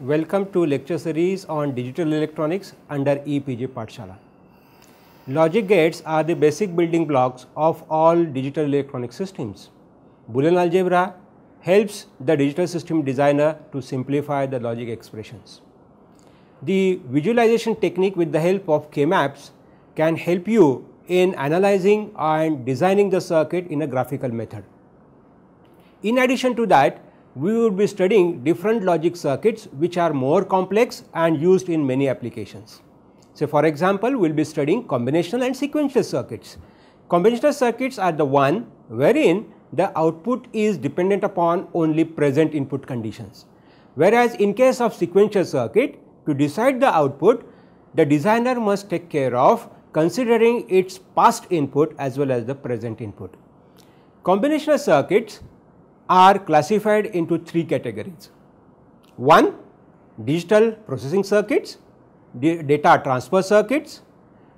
Welcome to lecture series on digital electronics under EPJ Patshala. Logic gates are the basic building blocks of all digital electronic systems. Boolean algebra helps the digital system designer to simplify the logic expressions. The visualization technique with the help of K-maps can help you in analyzing and designing the circuit in a graphical method. In addition to that, we will be studying different logic circuits which are more complex and used in many applications. So, for example, we will be studying combinational and sequential circuits. Combinational circuits are the one wherein the output is dependent upon only present input conditions. Whereas, in case of sequential circuit, to decide the output, the designer must take care of considering its past input as well as the present input. Combinational circuits are classified into three categories. One, digital processing circuits, data transfer circuits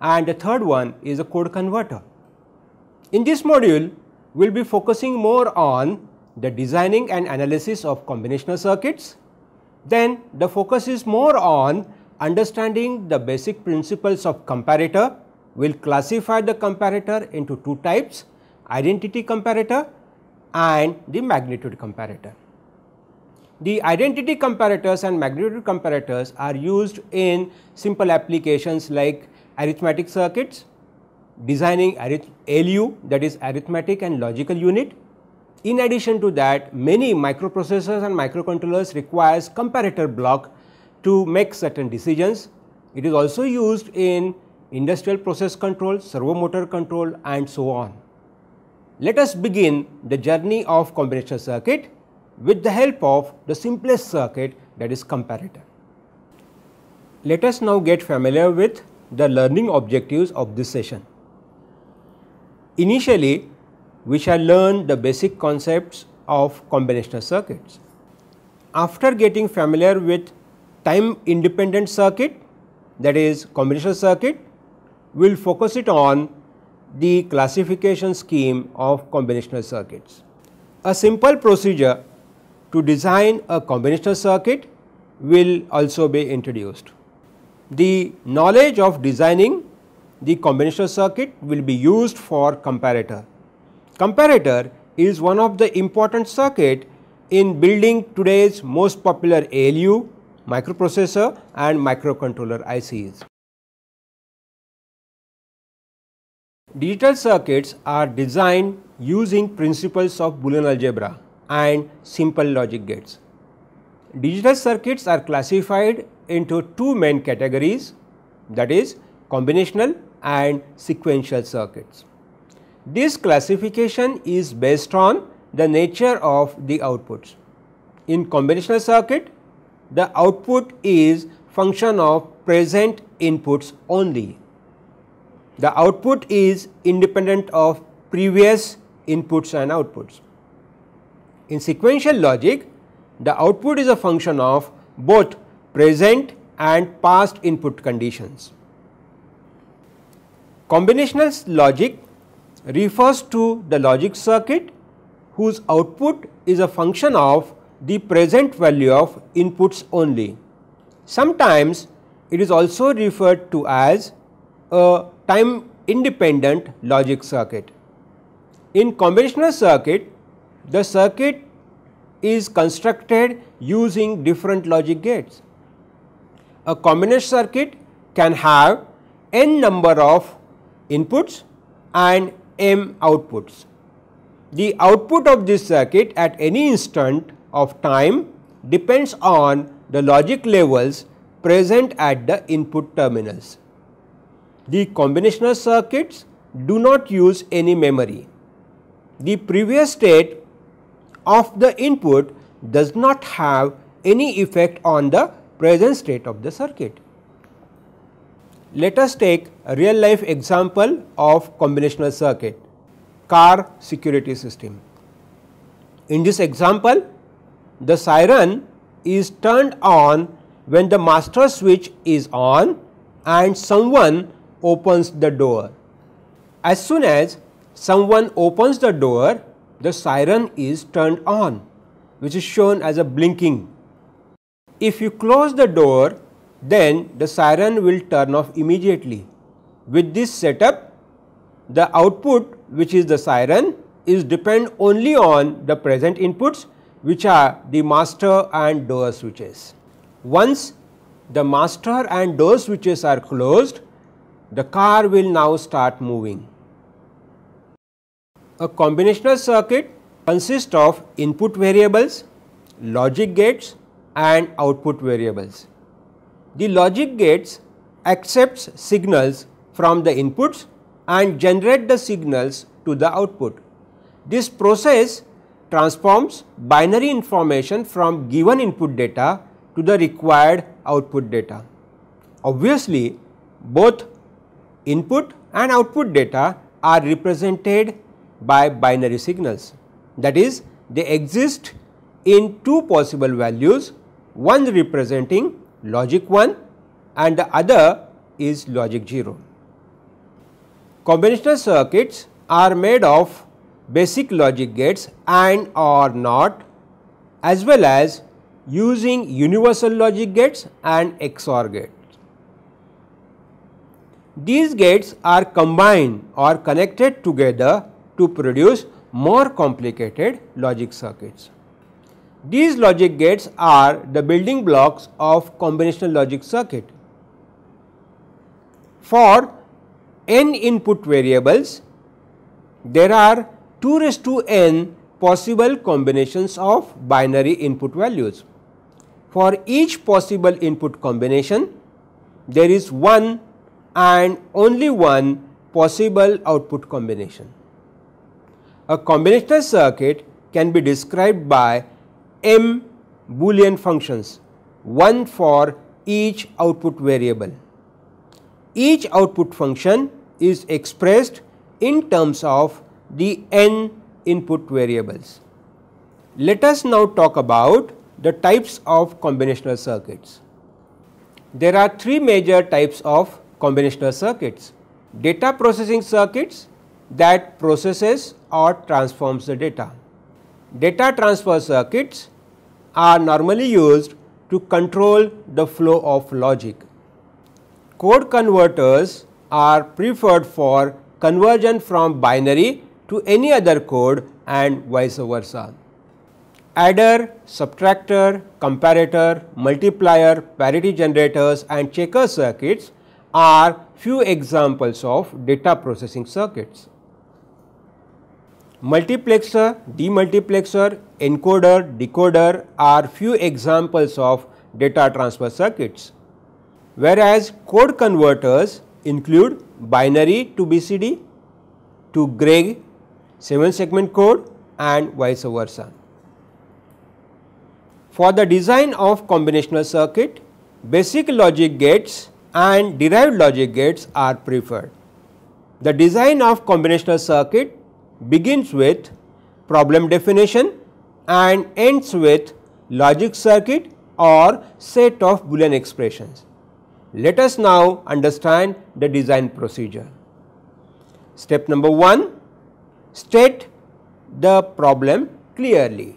and the third one is a code converter. In this module, we will be focusing more on the designing and analysis of combinational circuits. Then the focus is more on understanding the basic principles of comparator. We will classify the comparator into two types, identity comparator and the magnitude comparator. The identity comparators and magnitude comparators are used in simple applications like arithmetic circuits, designing LU that is arithmetic and logical unit. In addition to that, many microprocessors and microcontrollers requires comparator block to make certain decisions. It is also used in industrial process control, servo motor control and so on. Let us begin the journey of combinational circuit with the help of the simplest circuit that is comparator. Let us now get familiar with the learning objectives of this session. Initially, we shall learn the basic concepts of combinational circuits. After getting familiar with time independent circuit that is combinational circuit, we will focus it on the classification scheme of combinational circuits. A simple procedure to design a combinational circuit will also be introduced. The knowledge of designing the combinational circuit will be used for comparator. Comparator is one of the important circuit in building today's most popular ALU, microprocessor and microcontroller ICs. Digital circuits are designed using principles of Boolean algebra and simple logic gates. Digital circuits are classified into two main categories that is combinational and sequential circuits. This classification is based on the nature of the outputs. In combinational circuit, the output is function of present inputs only the output is independent of previous inputs and outputs. In sequential logic, the output is a function of both present and past input conditions. Combinational logic refers to the logic circuit whose output is a function of the present value of inputs only. Sometimes it is also referred to as a time independent logic circuit. In conventional circuit, the circuit is constructed using different logic gates. A combinational circuit can have n number of inputs and m outputs. The output of this circuit at any instant of time depends on the logic levels present at the input terminals. The combinational circuits do not use any memory. The previous state of the input does not have any effect on the present state of the circuit. Let us take a real life example of combinational circuit, car security system. In this example, the siren is turned on when the master switch is on and someone opens the door. As soon as someone opens the door, the siren is turned on, which is shown as a blinking. If you close the door, then the siren will turn off immediately. With this setup, the output which is the siren is depend only on the present inputs which are the master and door switches. Once the master and door switches are closed, the car will now start moving. A combinational circuit consists of input variables, logic gates and output variables. The logic gates accepts signals from the inputs and generate the signals to the output. This process transforms binary information from given input data to the required output data. Obviously, both Input and output data are represented by binary signals. That is, they exist in two possible values, one representing logic 1 and the other is logic 0. Combinational circuits are made of basic logic gates and or not as well as using universal logic gates and XOR gate. These gates are combined or connected together to produce more complicated logic circuits. These logic gates are the building blocks of combinational logic circuit. For n input variables, there are 2 raised to n possible combinations of binary input values. For each possible input combination, there is one and only one possible output combination. A combinational circuit can be described by m boolean functions, one for each output variable. Each output function is expressed in terms of the n input variables. Let us now talk about the types of combinational circuits. There are three major types of combinational circuits. Data processing circuits that processes or transforms the data. Data transfer circuits are normally used to control the flow of logic. Code converters are preferred for conversion from binary to any other code and vice versa. Adder, subtractor, comparator, multiplier, parity generators and checker circuits are few examples of data processing circuits. Multiplexer, demultiplexer, encoder, decoder are few examples of data transfer circuits, whereas code converters include binary to BCD, to Gray 7 segment code and vice versa. For the design of combinational circuit, basic logic gates and derived logic gates are preferred. The design of combinational circuit begins with problem definition and ends with logic circuit or set of boolean expressions. Let us now understand the design procedure. Step number 1 State the problem clearly.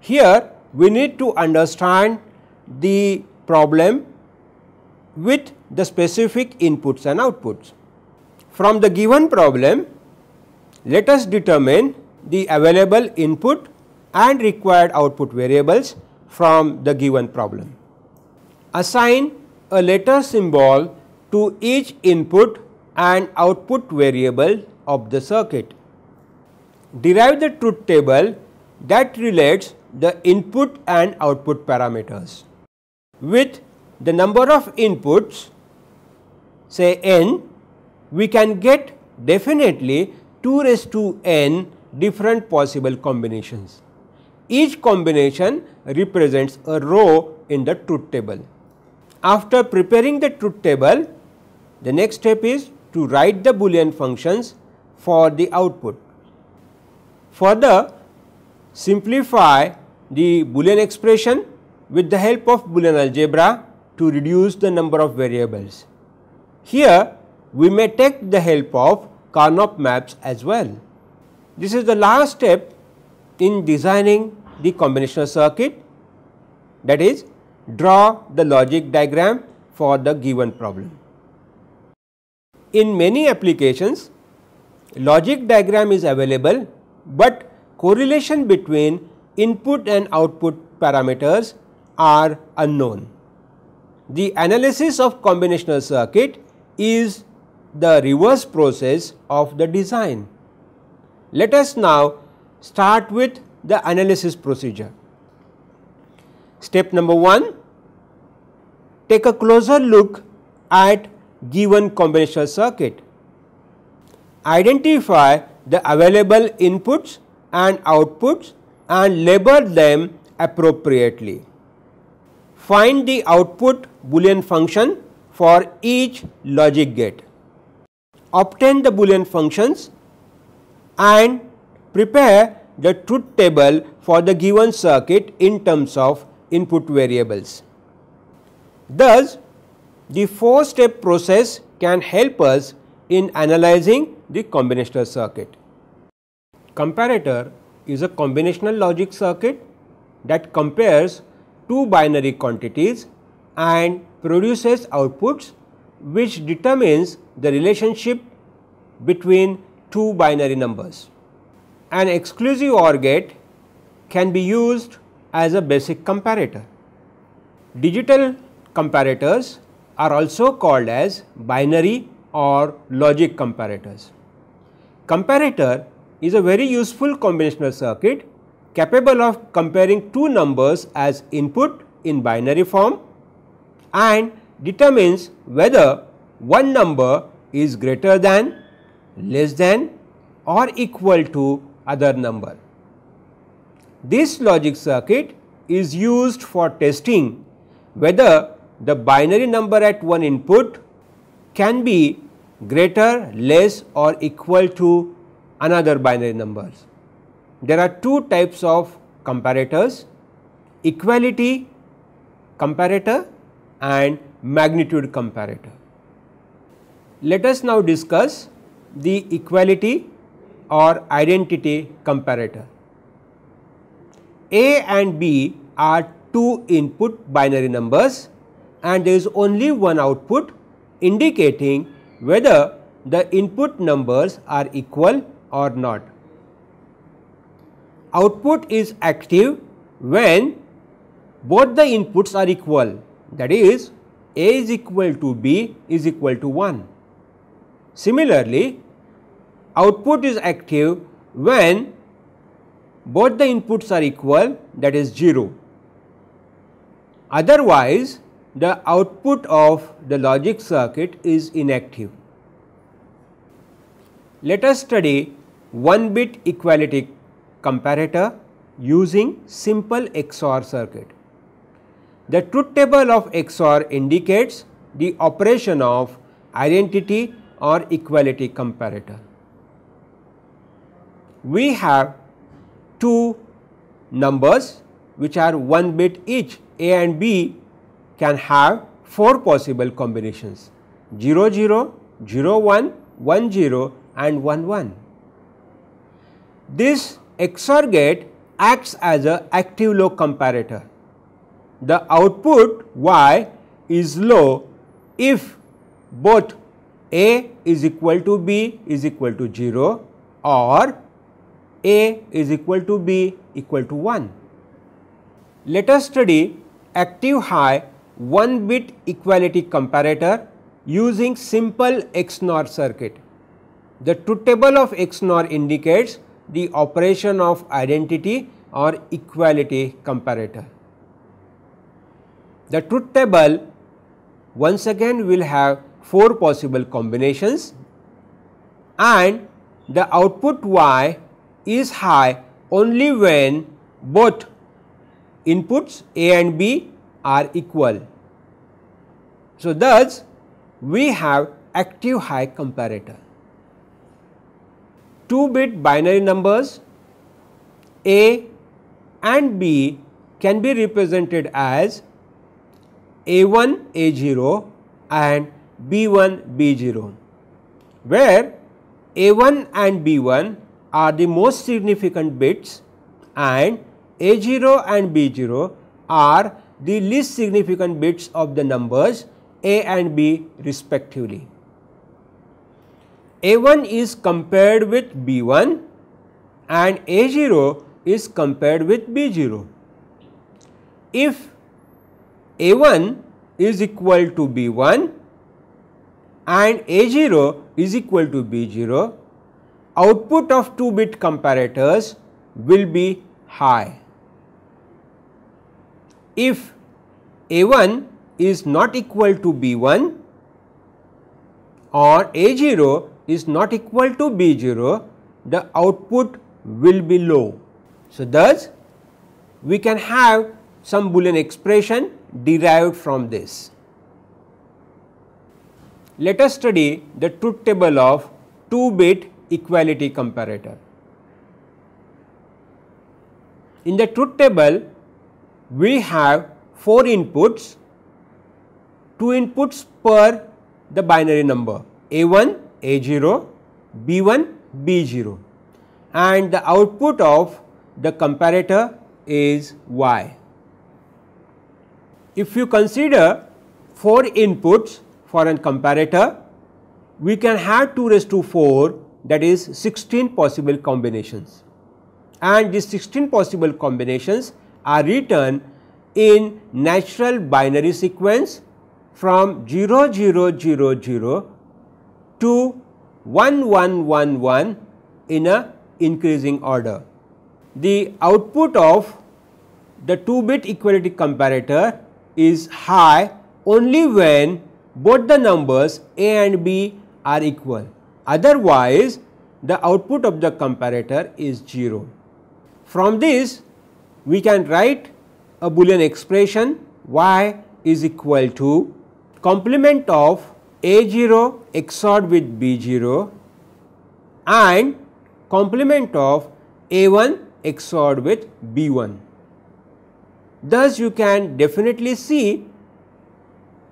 Here we need to understand the problem with the specific inputs and outputs. From the given problem, let us determine the available input and required output variables from the given problem. Assign a letter symbol to each input and output variable of the circuit. Derive the truth table that relates the input and output parameters with the number of inputs say n, we can get definitely 2 raised to n different possible combinations. Each combination represents a row in the truth table. After preparing the truth table, the next step is to write the boolean functions for the output. Further, simplify the boolean expression with the help of boolean algebra to reduce the number of variables. Here we may take the help of Karnaugh maps as well. This is the last step in designing the combinational circuit that is draw the logic diagram for the given problem. In many applications logic diagram is available, but correlation between input and output parameters are unknown the analysis of combinational circuit is the reverse process of the design. Let us now start with the analysis procedure. Step number 1 Take a closer look at given combinational circuit. Identify the available inputs and outputs and label them appropriately. Find the output boolean function for each logic gate. Obtain the boolean functions and prepare the truth table for the given circuit in terms of input variables. Thus, the four step process can help us in analyzing the combinational circuit. Comparator is a combinational logic circuit that compares two binary quantities and produces outputs which determines the relationship between two binary numbers. An exclusive OR gate can be used as a basic comparator. Digital comparators are also called as binary or logic comparators. Comparator is a very useful combinational circuit capable of comparing two numbers as input in binary form and determines whether one number is greater than, less than or equal to other number. This logic circuit is used for testing whether the binary number at one input can be greater, less or equal to another binary numbers there are two types of comparators equality comparator and magnitude comparator. Let us now discuss the equality or identity comparator. A and B are two input binary numbers and there is only one output indicating whether the input numbers are equal or not output is active when both the inputs are equal that is A is equal to B is equal to 1. Similarly, output is active when both the inputs are equal that is 0. Otherwise, the output of the logic circuit is inactive. Let us study 1 bit equality comparator using simple XOR circuit. The truth table of XOR indicates the operation of identity or equality comparator. We have two numbers which are 1 bit each A and B can have 4 possible combinations 0 0, 0 1, 1 0 and 1 1. This XOR gate acts as a active low comparator. The output Y is low if both A is equal to B is equal to 0 or A is equal to B equal to 1. Let us study active high 1 bit equality comparator using simple XNOR circuit. The truth table of XNOR indicates the operation of identity or equality comparator. The truth table once again will have 4 possible combinations and the output y is high only when both inputs A and B are equal. So, thus we have active high comparator. 2 bit binary numbers A and B can be represented as A1 A0 and B1 B0 where A1 and B1 are the most significant bits and A0 and B0 are the least significant bits of the numbers A and B respectively. A1 is compared with B1 and A0 is compared with B0. If A1 is equal to B1 and A0 is equal to B0, output of 2 bit comparators will be high. If A1 is not equal to B1 or A0 is not equal to B0, the output will be low. So, thus we can have some Boolean expression derived from this. Let us study the truth table of 2 bit equality comparator. In the truth table, we have 4 inputs, 2 inputs per the binary number A1, a0, B1, B0 and the output of the comparator is Y. If you consider 4 inputs for a comparator, we can have 2 raised to 4 that is 16 possible combinations and these 16 possible combinations are written in natural binary sequence from 0000 to 1111 in a increasing order. The output of the 2 bit equality comparator is high only when both the numbers a and b are equal otherwise the output of the comparator is 0. From this we can write a boolean expression y is equal to complement of a0 XORed with B0 and complement of A1 XORed with B1. Thus, you can definitely see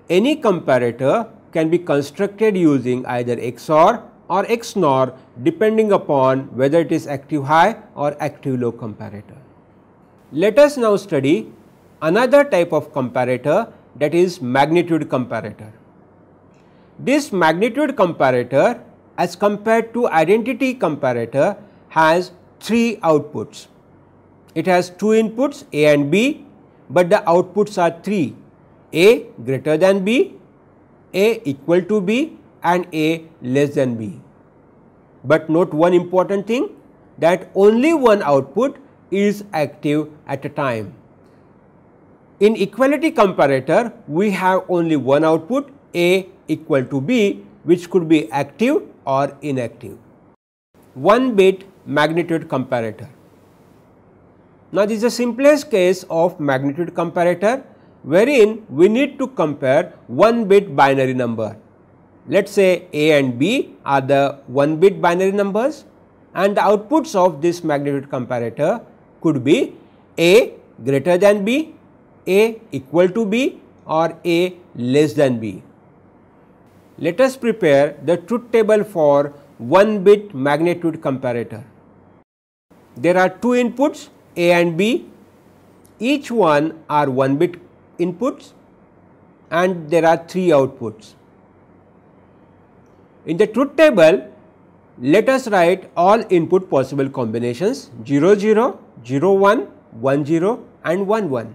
any comparator can be constructed using either XOR or XNOR depending upon whether it is active high or active low comparator. Let us now study another type of comparator that is magnitude comparator. This magnitude comparator as compared to identity comparator has three outputs. It has two inputs A and B, but the outputs are three A greater than B, A equal to B and A less than B. But note one important thing that only one output is active at a time. In equality comparator, we have only one output A equal to B which could be active or inactive. 1 bit magnitude comparator. Now this is the simplest case of magnitude comparator wherein we need to compare 1 bit binary number. Let us say A and B are the 1 bit binary numbers and the outputs of this magnitude comparator could be A greater than B, A equal to B or A less than B. Let us prepare the truth table for 1 bit magnitude comparator. There are two inputs A and B, each one are 1 bit inputs and there are 3 outputs. In the truth table, let us write all input possible combinations 0 0, 0 1, 1 0 and 1 1.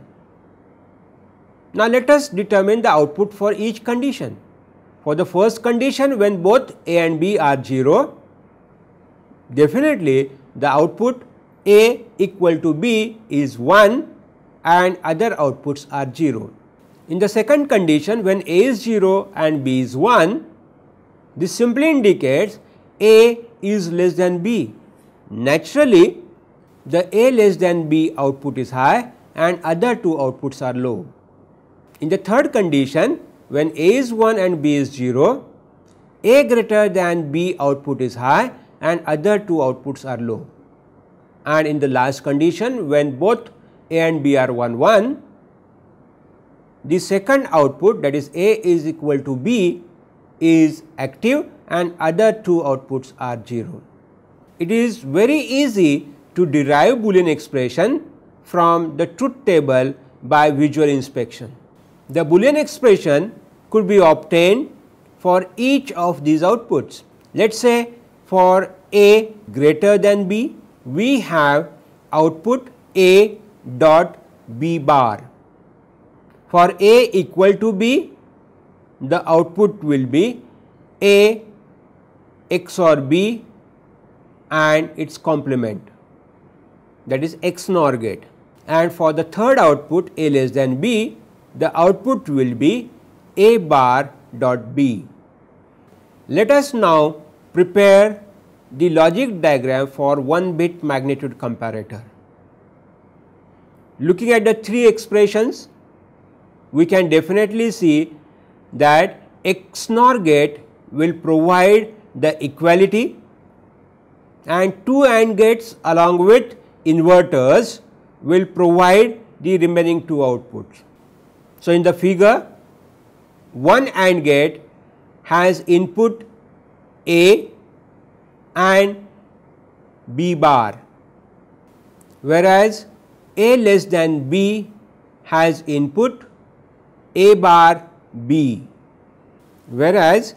Now, let us determine the output for each condition for the first condition when both A and B are 0, definitely the output A equal to B is 1 and other outputs are 0. In the second condition when A is 0 and B is 1, this simply indicates A is less than B. Naturally, the A less than B output is high and other two outputs are low. In the third condition, when A is 1 and B is 0, A greater than B output is high and other two outputs are low. And in the last condition when both A and B are 1 1, the second output that is A is equal to B is active and other two outputs are 0. It is very easy to derive Boolean expression from the truth table by visual inspection. The Boolean expression could be obtained for each of these outputs. Let us say for A greater than B, we have output A dot B bar. For A equal to B, the output will be A XOR B and its complement that is XNOR gate. And for the third output A less than B, the output will be a bar dot B. Let us now prepare the logic diagram for 1 bit magnitude comparator. Looking at the three expressions, we can definitely see that XNOR gate will provide the equality and two AND gates along with inverters will provide the remaining two outputs. So, in the figure one AND gate has input A and B bar whereas A less than B has input A bar B whereas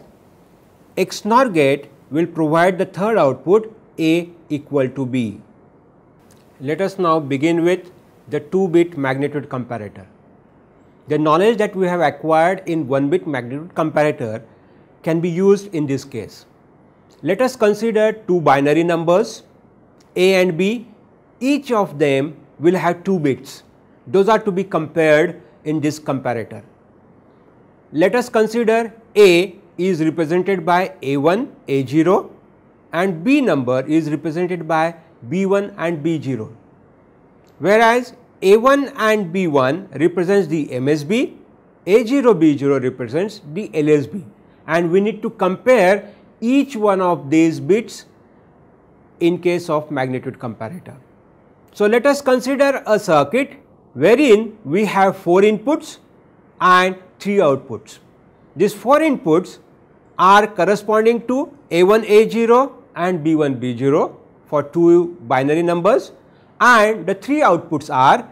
X NOR gate will provide the third output A equal to B. Let us now begin with the 2 bit magnitude comparator. The knowledge that we have acquired in 1-bit magnitude comparator can be used in this case. Let us consider two binary numbers A and B. Each of them will have 2 bits. Those are to be compared in this comparator. Let us consider A is represented by A1, A0 and B number is represented by B1 and B0. Whereas a1 and B1 represents the MSB, A0, B0 represents the LSB and we need to compare each one of these bits in case of magnitude comparator. So, let us consider a circuit wherein we have 4 inputs and 3 outputs. These 4 inputs are corresponding to A1 A0 and B1 B0 for two binary numbers and the three outputs are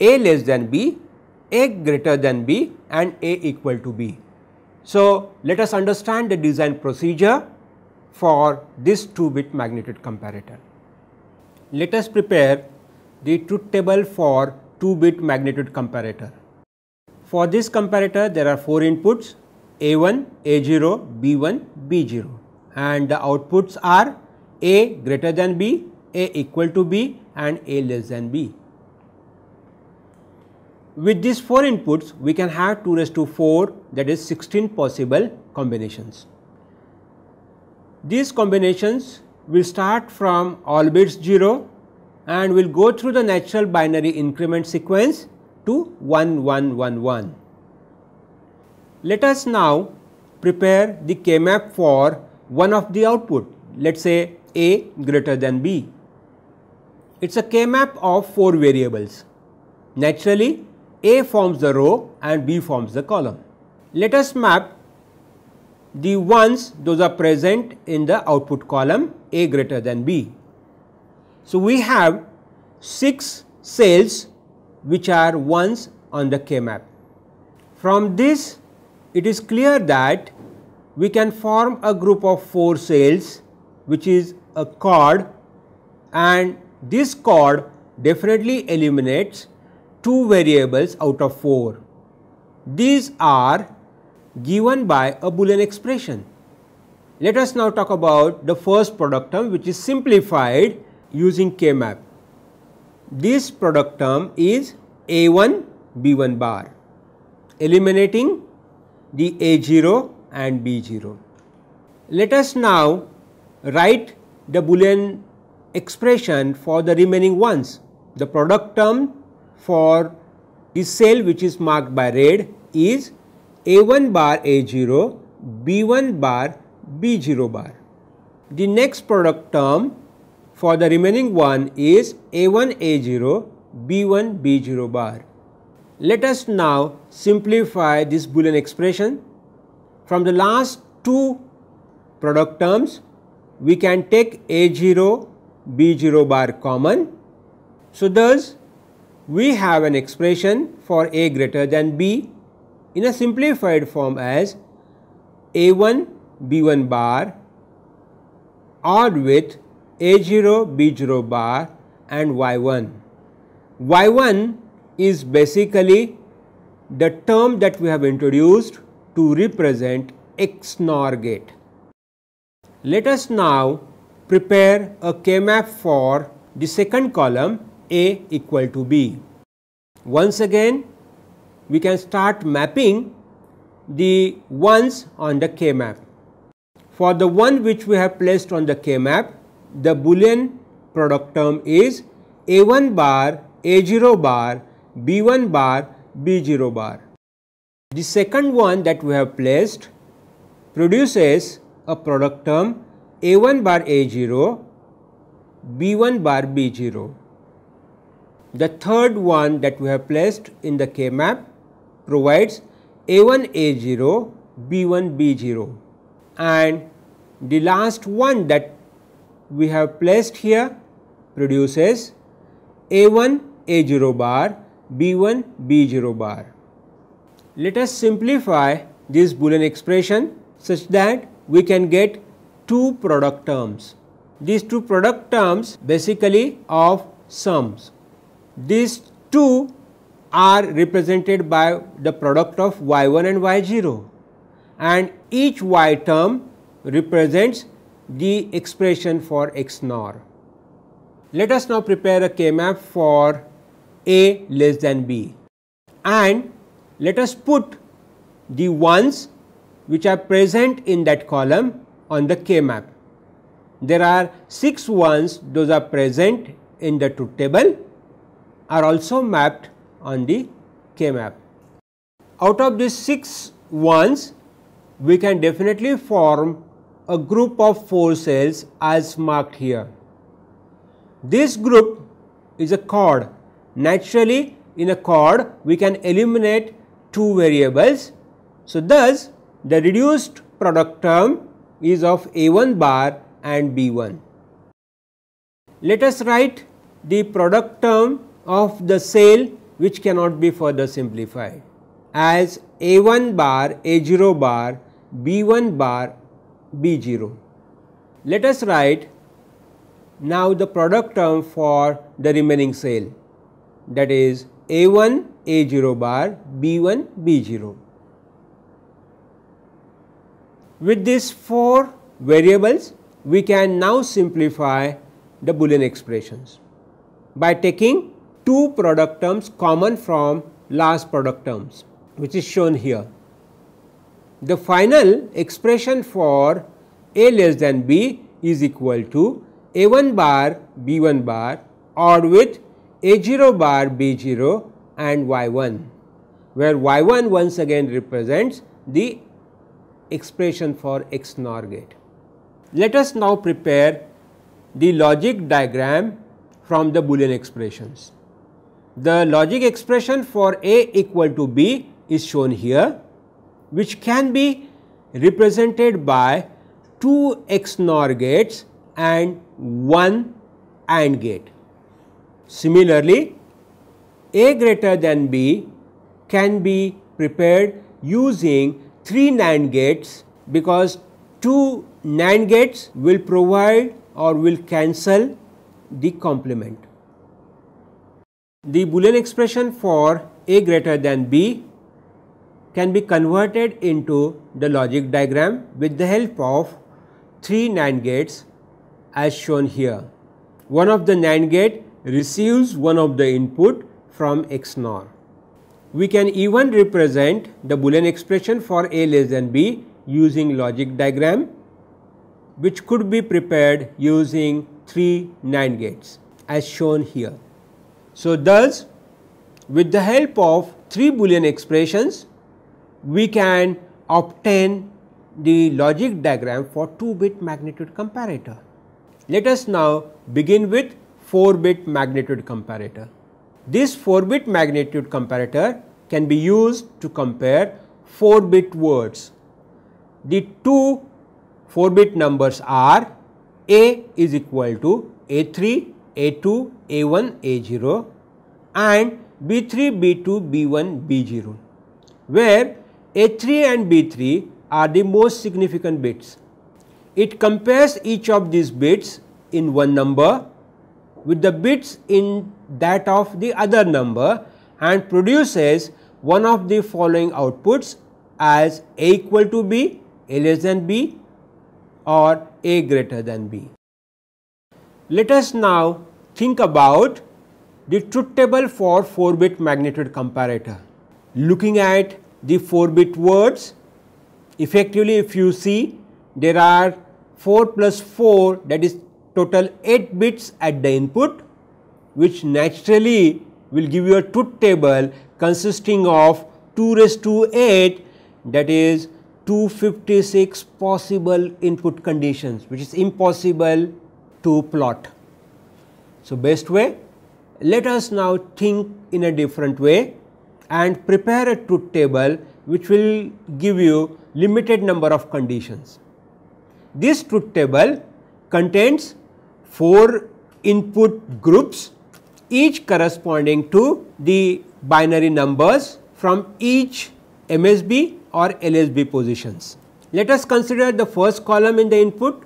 A less than B, A greater than B and A equal to B. So, let us understand the design procedure for this 2 bit magnitude comparator. Let us prepare the truth table for 2 bit magnitude comparator. For this comparator there are 4 inputs A1, A0, B1, B0 and the outputs are A greater than B, A equal to B and A less than B. With these 4 inputs, we can have 2 raised to 4 that is 16 possible combinations. These combinations will start from all bits 0 and will go through the natural binary increment sequence to 1111. Let us now prepare the K map for one of the output let us say A greater than B. It is a K-map of 4 variables. Naturally, A forms the row and B forms the column. Let us map the ones those are present in the output column A greater than B. So, we have 6 cells which are ones on the K-map. From this, it is clear that we can form a group of 4 cells which is a chord and this chord definitely eliminates two variables out of four. These are given by a Boolean expression. Let us now talk about the first product term which is simplified using K-map. This product term is A1 B1 bar eliminating the A0 and B0. Let us now write the Boolean expression for the remaining ones. The product term for this cell which is marked by red is A1 bar A0, B1 bar B0 bar. The next product term for the remaining one is A1 A0, B1 B0 bar. Let us now simplify this Boolean expression. From the last two product terms, we can take A0 B0 bar common. So, thus we have an expression for A greater than B in a simplified form as A1 B1 bar or with A0 B0 bar and Y1. Y1 is basically the term that we have introduced to represent XNOR gate. Let us now prepare a K-map for the second column A equal to B. Once again, we can start mapping the ones on the K-map. For the one which we have placed on the K-map, the Boolean product term is A1 bar, A0 bar, B1 bar, B0 bar. The second one that we have placed produces a product term a1 bar A0, B1 bar B0. The third one that we have placed in the K map provides A1 A0, B1 B0 and the last one that we have placed here produces A1 A0 bar, B1 B0 bar. Let us simplify this Boolean expression such that we can get two product terms. These two product terms basically of sums. These two are represented by the product of y1 and y0 and each y term represents the expression for x nor. Let us now prepare a K-map for a less than b and let us put the ones which are present in that column on the K map. There are 6 ones those are present in the truth table are also mapped on the K map. Out of these 6 ones, we can definitely form a group of 4 cells as marked here. This group is a chord. Naturally, in a chord, we can eliminate two variables. So, thus the reduced product term is of A1 bar and B1. Let us write the product term of the cell which cannot be further simplified as A1 bar A0 bar B1 bar B0. Let us write now the product term for the remaining cell that is A1 A0 bar B1 B0. With these 4 variables, we can now simplify the Boolean expressions by taking two product terms common from last product terms which is shown here. The final expression for A less than B is equal to A1 bar B1 bar or with A0 bar B0 and Y1 where Y1 once again represents the expression for X NOR gate. Let us now prepare the logic diagram from the Boolean expressions. The logic expression for A equal to B is shown here which can be represented by 2 X NOR gates and 1 AND gate. Similarly, A greater than B can be prepared using three NAND gates because two NAND gates will provide or will cancel the complement. The Boolean expression for A greater than B can be converted into the logic diagram with the help of three NAND gates as shown here. One of the NAND gate receives one of the input from XNOR. We can even represent the Boolean expression for a less than b using logic diagram which could be prepared using three NAND gates as shown here. So, thus with the help of three Boolean expressions we can obtain the logic diagram for 2 bit magnitude comparator. Let us now begin with 4 bit magnitude comparator. This 4-bit magnitude comparator can be used to compare 4-bit words. The two 4-bit numbers are A is equal to A3, A2, A1, A0 and B3, B2, B1, B0, where A3 and B3 are the most significant bits. It compares each of these bits in one number with the bits in that of the other number and produces one of the following outputs as a equal to b, a less than b or a greater than b. Let us now think about the truth table for 4 bit magnitude comparator. Looking at the 4 bit words, effectively if you see there are 4 plus 4 that is total 8 bits at the input which naturally will give you a truth table consisting of 2 raised to 8 that is 256 possible input conditions which is impossible to plot. So, best way let us now think in a different way and prepare a truth table which will give you limited number of conditions. This truth table contains four input groups each corresponding to the binary numbers from each MSB or LSB positions. Let us consider the first column in the input.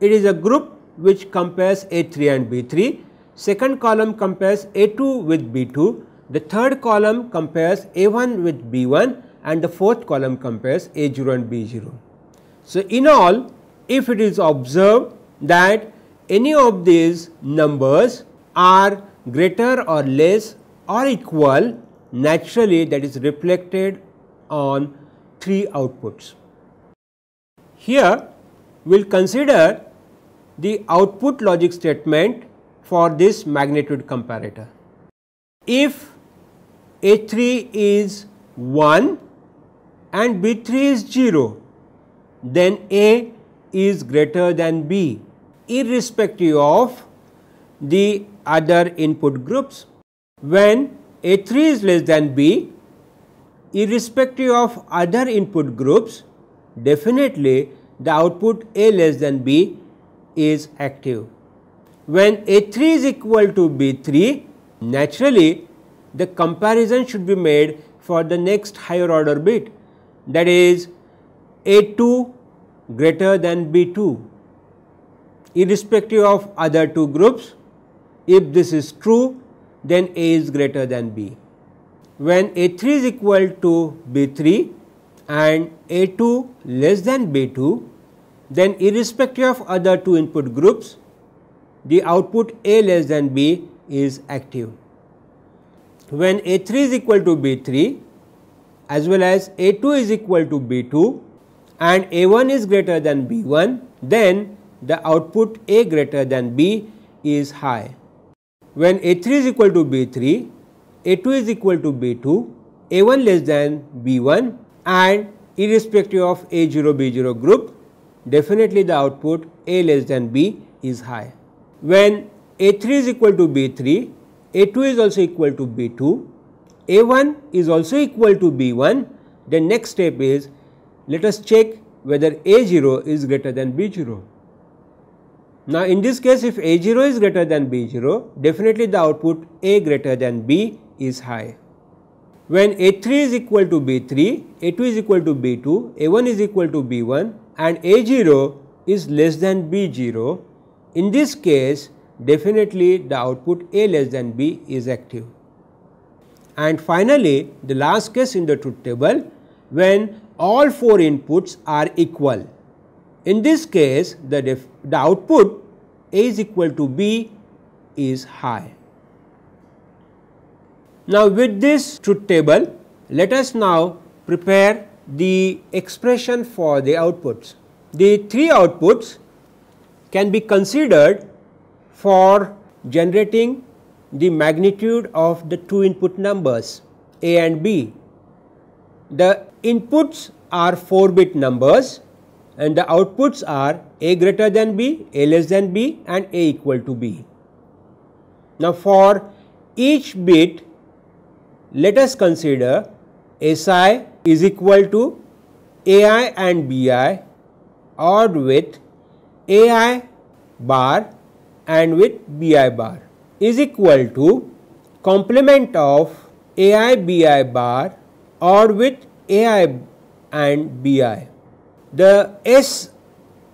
It is a group which compares A3 and B3. Second column compares A2 with B2. The third column compares A1 with B1 and the fourth column compares A0 and B0. So, in all if it is observed that any of these numbers are greater or less or equal naturally that is reflected on three outputs. Here we will consider the output logic statement for this magnitude comparator. If A3 is 1 and B3 is 0, then A is greater than B irrespective of the other input groups. When A3 is less than B, irrespective of other input groups, definitely the output A less than B is active. When A3 is equal to B3, naturally the comparison should be made for the next higher order bit that is A2 greater than B2 irrespective of other two groups. If this is true, then A is greater than B. When A3 is equal to B3 and A2 less than B2, then irrespective of other two input groups, the output A less than B is active. When A3 is equal to B3 as well as A2 is equal to B2 and A1 is greater than B1, then the output A greater than B is high. When A3 is equal to B3, A2 is equal to B2, A1 less than B1 and irrespective of A0 B0 group, definitely the output A less than B is high. When A3 is equal to B3, A2 is also equal to B2, A1 is also equal to B1, then next step is let us check whether A0 is greater than B0. Now, in this case if A0 is greater than B0, definitely the output A greater than B is high. When A3 is equal to B3, A2 is equal to B2, A1 is equal to B1 and A0 is less than B0, in this case definitely the output A less than B is active. And finally, the last case in the truth table when all 4 inputs are equal in this case, the, the output A is equal to B is high. Now, with this truth table, let us now prepare the expression for the outputs. The three outputs can be considered for generating the magnitude of the two input numbers A and B. The inputs are 4 bit numbers and the outputs are A greater than B, A less than B and A equal to B. Now, for each bit let us consider SI is equal to AI and BI or with AI bar and with BI bar is equal to complement of AI BI bar or with AI and BI the S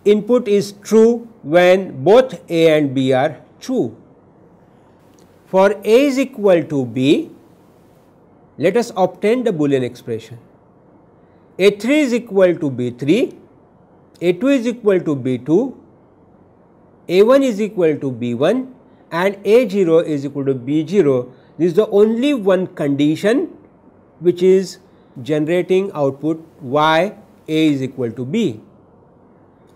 input is true when both A and B are true. For A is equal to B, let us obtain the Boolean expression. A3 is equal to B3, A2 is equal to B2, A1 is equal to B1 and A0 is equal to B0. This is the only one condition which is generating output Y a is equal to B.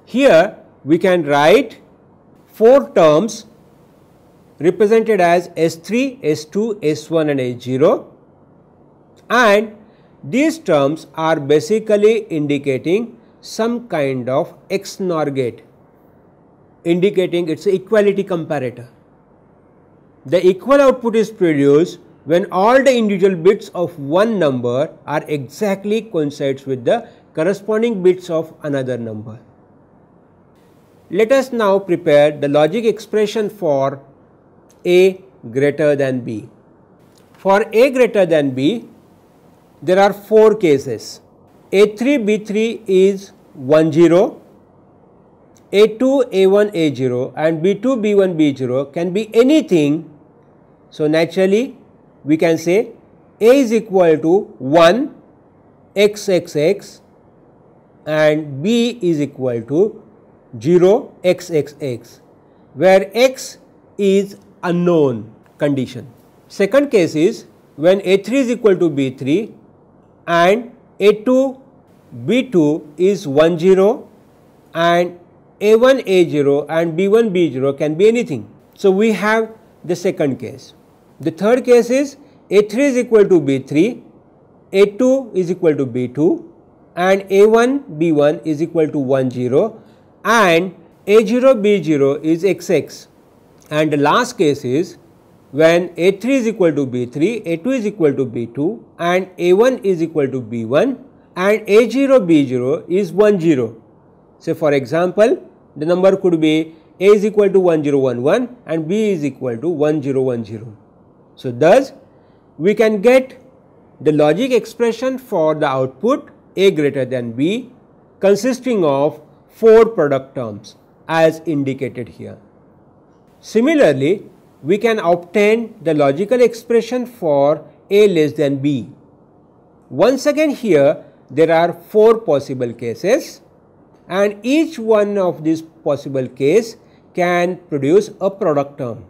Here we can write 4 terms represented as S3, S2, S1 and S0 and these terms are basically indicating some kind of X NOR gate indicating its equality comparator. The equal output is produced when all the individual bits of one number are exactly coincides with the corresponding bits of another number. Let us now prepare the logic expression for a greater than b. For a greater than b, there are 4 cases. A3B3 is 1 0, A2 A1 A0 and B2 B1 B0 can be anything. So, naturally we can say A is equal to 1 x x x and b is equal to 0 x x x where x is unknown condition. Second case is when a 3 is equal to b 3 and a 2 b 2 is 1 0 and a 1 a 0 and b 1 b 0 can be anything. So, we have the second case. The third case is a 3 is equal to b 3, a 2 is equal to b 2 and A1 B1 is equal to 1 0 and A0 B0 is XX and the last case is when A3 is equal to B3, A2 is equal to B2 and A1 is equal to B1 and A0 B0 is 1 0. Say for example, the number could be A is equal to 1011 and B is equal to 1010. So, thus we can get the logic expression for the output a greater than b consisting of four product terms as indicated here. Similarly, we can obtain the logical expression for a less than b. Once again here there are four possible cases and each one of these possible case can produce a product term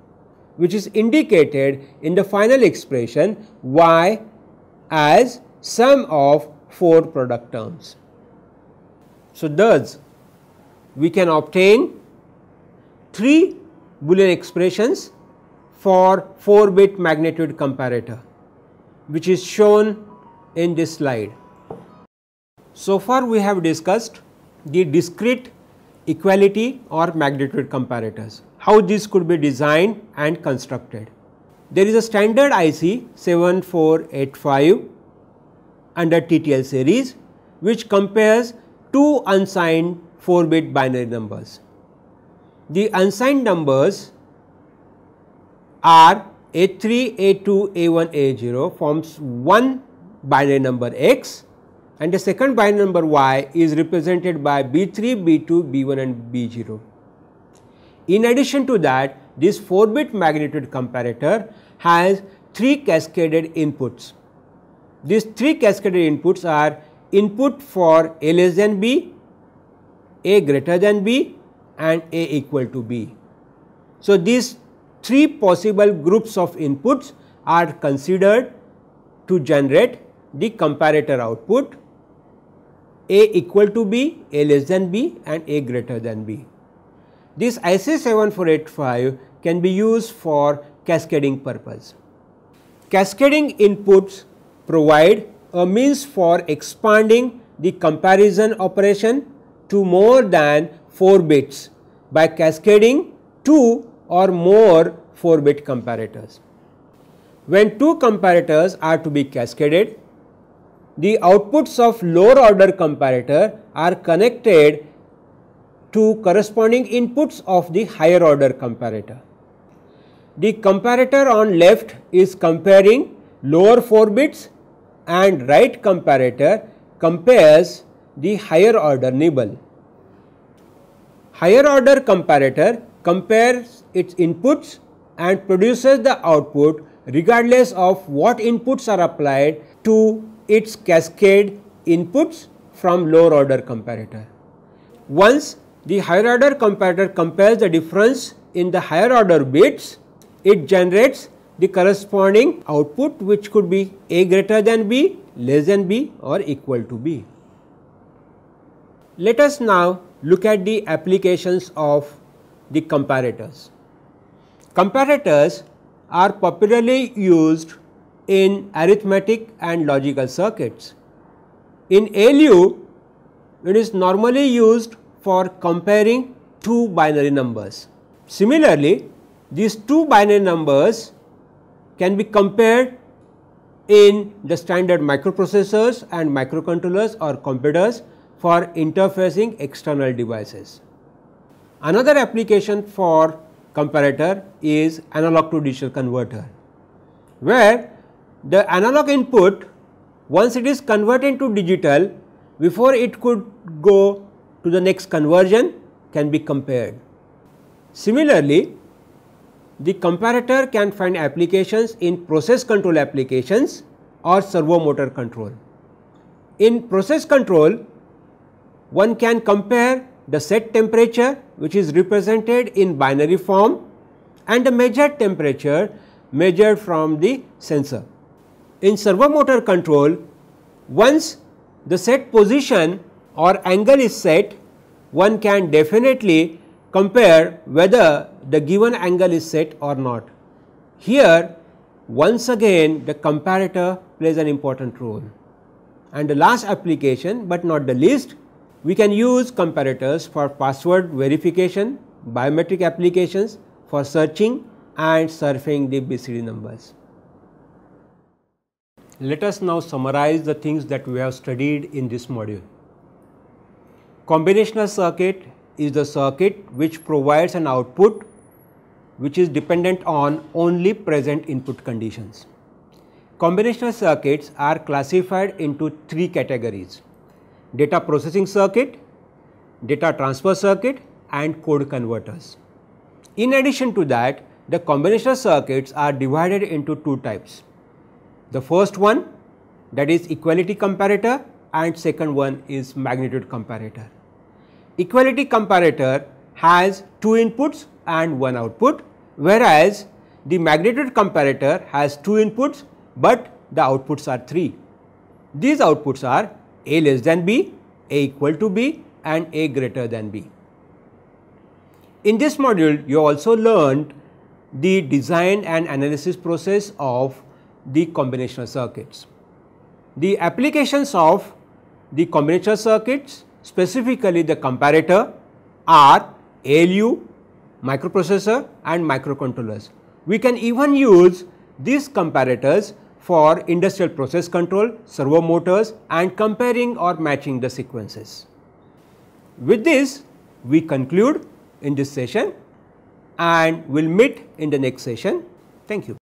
which is indicated in the final expression y as sum of four product terms. So, thus we can obtain three Boolean expressions for 4 bit magnitude comparator which is shown in this slide. So far we have discussed the discrete equality or magnitude comparators, how these could be designed and constructed. There is a standard IC 7485 under TTL series which compares two unsigned 4-bit binary numbers. The unsigned numbers are A3, A2, A1, A0 forms one binary number x and the second binary number y is represented by B3, B2, B1 and B0. In addition to that, this 4-bit magnitude comparator has three cascaded inputs these three cascaded inputs are input for A less than B, A greater than B and A equal to B. So, these three possible groups of inputs are considered to generate the comparator output A equal to B, A less than B and A greater than B. This IC 7485 can be used for cascading purpose. Cascading inputs provide a means for expanding the comparison operation to more than 4 bits by cascading 2 or more 4 bit comparators. When two comparators are to be cascaded, the outputs of lower order comparator are connected to corresponding inputs of the higher order comparator. The comparator on left is comparing lower 4 bits and right comparator compares the higher order nibble. Higher order comparator compares its inputs and produces the output regardless of what inputs are applied to its cascade inputs from lower order comparator. Once the higher order comparator compares the difference in the higher order bits, it generates the corresponding output which could be A greater than B, less than B or equal to B. Let us now look at the applications of the comparators. Comparators are popularly used in arithmetic and logical circuits. In ALU, it is normally used for comparing two binary numbers. Similarly, these two binary numbers can be compared in the standard microprocessors and microcontrollers or computers for interfacing external devices. Another application for comparator is analog to digital converter, where the analog input once it is converted to digital before it could go to the next conversion can be compared. Similarly, the comparator can find applications in process control applications or servo motor control. In process control, one can compare the set temperature which is represented in binary form and the measured temperature measured from the sensor. In servo motor control, once the set position or angle is set, one can definitely compare whether the given angle is set or not. Here once again the comparator plays an important role. And the last application but not the least, we can use comparators for password verification, biometric applications, for searching and surfing the BCD numbers. Let us now summarize the things that we have studied in this module. Combinational circuit is the circuit which provides an output which is dependent on only present input conditions. Combinational circuits are classified into three categories data processing circuit, data transfer circuit and code converters. In addition to that, the combinational circuits are divided into two types. The first one that is equality comparator and second one is magnitude comparator equality comparator has two inputs and one output whereas the magnitude comparator has two inputs but the outputs are 3. These outputs are A less than B, A equal to B and A greater than B. In this module, you also learned the design and analysis process of the combinational circuits. The applications of the combinational circuits Specifically, the comparator are ALU, microprocessor and microcontrollers. We can even use these comparators for industrial process control, servo motors and comparing or matching the sequences. With this, we conclude in this session and we will meet in the next session. Thank you.